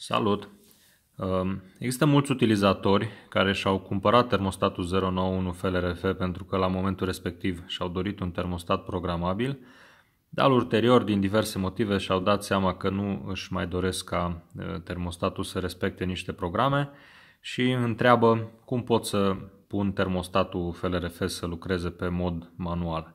Salut! Ehm, există mulți utilizatori care și-au cumpărat termostatul 091 FLRF pentru că la momentul respectiv și-au dorit un termostat programabil, dar ulterior, din diverse motive, și-au dat seama că nu își mai doresc ca termostatul să respecte niște programe și întreabă cum pot să pun termostatul FLRF să lucreze pe mod manual.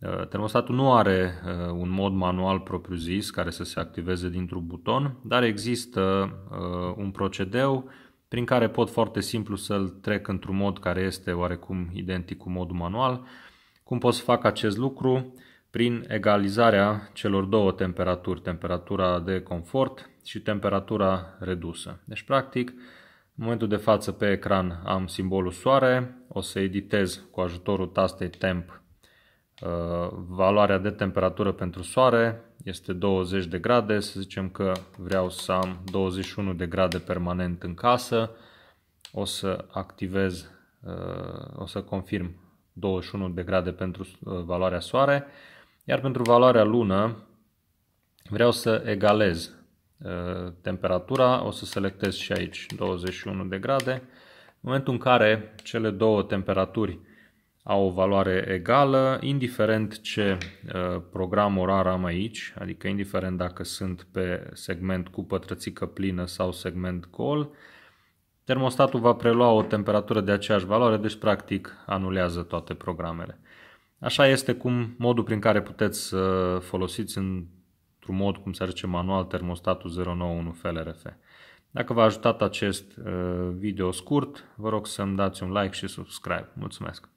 Uh, termostatul nu are uh, un mod manual propriu-zis care să se activeze dintr-un buton, dar există uh, un procedeu prin care pot foarte simplu să-l trec într-un mod care este oarecum identic cu modul manual. Cum pot să fac acest lucru? Prin egalizarea celor două temperaturi, temperatura de confort și temperatura redusă. Deci, practic, în momentul de față pe ecran am simbolul soare, o să editez cu ajutorul tastei temp Uh, valoarea de temperatură pentru soare este 20 de grade, să zicem că vreau să am 21 de grade permanent în casă. O să activez, uh, o să confirm 21 de grade pentru uh, valoarea soare, iar pentru valoarea lună vreau să egalez temperatura, o să selectez și aici 21 de grade. În momentul în care cele două temperaturi au o valoare egală, indiferent ce uh, program orar am aici, adică indiferent dacă sunt pe segment cu pătrățică plină sau segment gol, termostatul va prelua o temperatură de aceeași valoare, deci practic anulează toate programele. Așa este cum modul prin care puteți să folosiți într-un mod, cum se zice, manual termostatul 091 FLRF. Dacă v-a ajutat acest uh, video scurt, vă rog să-mi dați un like și subscribe. Mulțumesc!